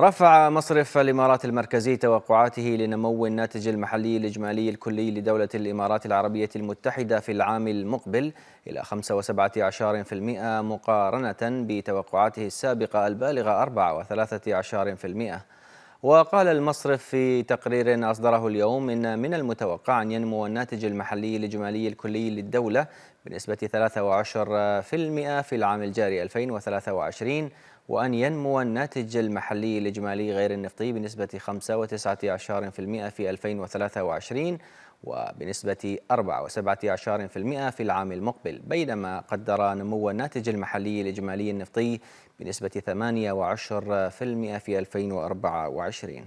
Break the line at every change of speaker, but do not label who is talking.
رفع مصرف الإمارات المركزي توقعاته لنمو الناتج المحلي الإجمالي الكلي لدولة الإمارات العربية المتحدة في العام المقبل إلى 5.17% مقارنة بتوقعاته السابقة البالغة 4.13% وقال المصرف في تقرير أصدره اليوم إن من المتوقع أن ينمو الناتج المحلي الإجمالي الكلي للدولة بنسبة 3.10% في العام الجاري 2023 وأن ينمو الناتج المحلي الإجمالي غير النفطي بنسبة 5.9% في 2023 وبنسبة 4.7% في العام المقبل بينما قدر نمو الناتج المحلي الإجمالي النفطي بنسبة 8.10% في 2024